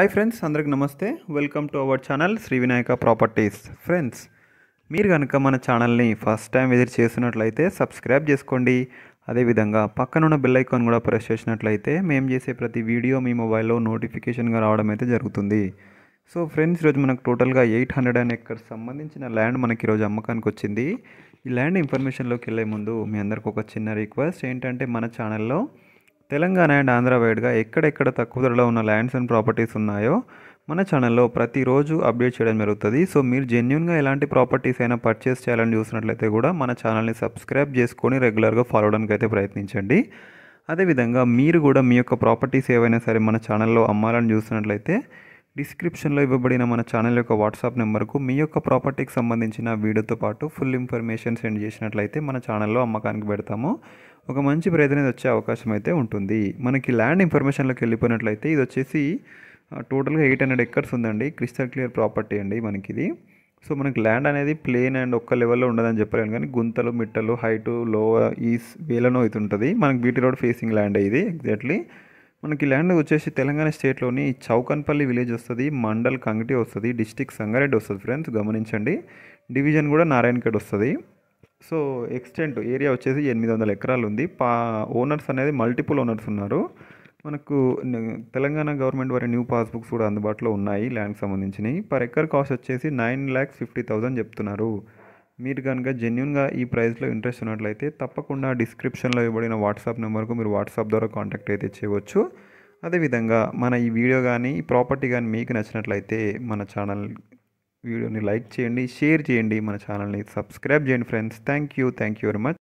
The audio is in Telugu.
హాయ్ ఫ్రెండ్స్ అందరికి నమస్తే welcome to our channel Sri Vinayaka properties friends మీరు కనుక మన ఛానల్ని ఫస్ట్ టైం విజిట్ చేస్తున్నట్లయితే సబ్స్క్రైబ్ చేసుకోండి అదేవిధంగా పక్కనున్న బెల్ ఐకాన్ కూడా ప్రెస్ చేసినట్లయితే మేము చేసే ప్రతి వీడియో మీ మొబైల్లో నోటిఫికేషన్గా రావడం అయితే జరుగుతుంది సో ఫ్రెండ్స్ ఈరోజు మనకు టోటల్గా ఎయిట్ హండ్రెడ్ అండ్ ఎక్కర్స్ సంబంధించిన ల్యాండ్ మనకి ఈరోజు అమ్మకానికి వచ్చింది ఈ ల్యాండ్ ఇన్ఫర్మేషన్లోకి వెళ్ళే ముందు మీ అందరికి ఒక చిన్న రిక్వెస్ట్ ఏంటంటే మన ఛానల్లో తెలంగాణ అండ్ ఆంధ్ర వైడ్గా ఎక్కడెక్కడ తక్కువ ధరలో ఉన్న ల్యాండ్స్ అండ్ ప్రాపర్టీస్ ఉన్నాయో మన ఛానల్లో ప్రతిరోజు అప్డేట్ చేయడం జరుగుతుంది సో మీరు జెన్యున్గా ఎలాంటి ప్రాపర్టీస్ అయినా పర్చేస్ చేయాలని చూసినట్లయితే కూడా మన ఛానల్ని సబ్స్క్రైబ్ చేసుకొని రెగ్యులర్గా ఫాలో అవడానికి అయితే ప్రయత్నించండి అదేవిధంగా మీరు కూడా మీ యొక్క ప్రాపర్టీస్ ఏవైనా సరే మన ఛానల్లో అమ్మాలని చూసినట్లయితే డిస్క్రిప్షన్లో ఇవ్వబడిన మన ఛానల్ యొక్క వాట్సాప్ నెంబర్కు మీ యొక్క ప్రాపర్టీకి సంబంధించిన వీడియోతో పాటు ఫుల్ ఇన్ఫర్మేషన్ సెండ్ చేసినట్లయితే మన ఛానల్లో అమ్మకానికి పెడతాము ఒక మంచి ప్రైజ్ అనేది వచ్చే అవకాశం అయితే ఉంటుంది మనకి ల్యాండ్ ఇన్ఫర్మేషన్లోకి వెళ్ళిపోయినట్లయితే ఇది వచ్చేసి టోటల్గా ఎయిట్ హండ్రెడ్ ఎక్కర్స్ ఉందండి క్రిస్టల్ క్లియర్ ప్రాపర్టీ అండి మనకి ఇది సో మనకి ల్యాండ్ అనేది ప్లేన్ అండ్ ఒక్క లెవెల్లో ఉండదని చెప్పలేను కానీ గుంతలు మిట్టలు హైటు లో ఈస్ వేలనో అయితే ఉంటుంది మనకి బీటీ రోడ్ ఫేసింగ్ ల్యాండ్ ఇది ఎగ్జాక్ట్లీ మనకి ల్యాండ్ వచ్చేసి తెలంగాణ స్టేట్లోని చౌకన్పల్లి విలేజ్ వస్తుంది మండల్ కంగటి వస్తుంది డిస్టిక్ సంగారెడ్డి వస్తుంది ఫ్రెండ్స్ గమనించండి డివిజన్ కూడా నారాయణఖేడ్ వస్తుంది సో ఎక్స్టెంట్ ఏరియా వచ్చేసి ఎనిమిది వందల ఎకరాలు ఉంది పా ఓనర్స్ అనేది మల్టిపుల్ ఓనర్స్ ఉన్నారు మనకు తెలంగాణ గవర్నమెంట్ వారి న్యూ పాస్బుక్స్ కూడా అందుబాటులో ఉన్నాయి ల్యాండ్ సంబంధించినవి పర్ ఎకర్ కాస్ట్ వచ్చేసి నైన్ ల్యాక్స్ ఫిఫ్టీ థౌజండ్ చెప్తున్నారు మీరు కనుక జెన్యున్గా ఈ ప్రైస్లో ఇంట్రెస్ట్ ఉన్నట్లయితే తప్పకుండా డిస్క్రిప్షన్లో ఇవ్వబడిన వాట్సాప్ నెంబర్కు మీరు వాట్సాప్ ద్వారా కాంటాక్ట్ అయితే చేయవచ్చు అదేవిధంగా మన ఈ వీడియో కానీ ఈ ప్రాపర్టీ కానీ మీకు నచ్చినట్లయితే మన ఛానల్ వీడియోని లైక్ చేయండి షేర్ చేయండి మన ఛానల్ని సబ్స్క్రైబ్ చేయండి friends thank you thank you very much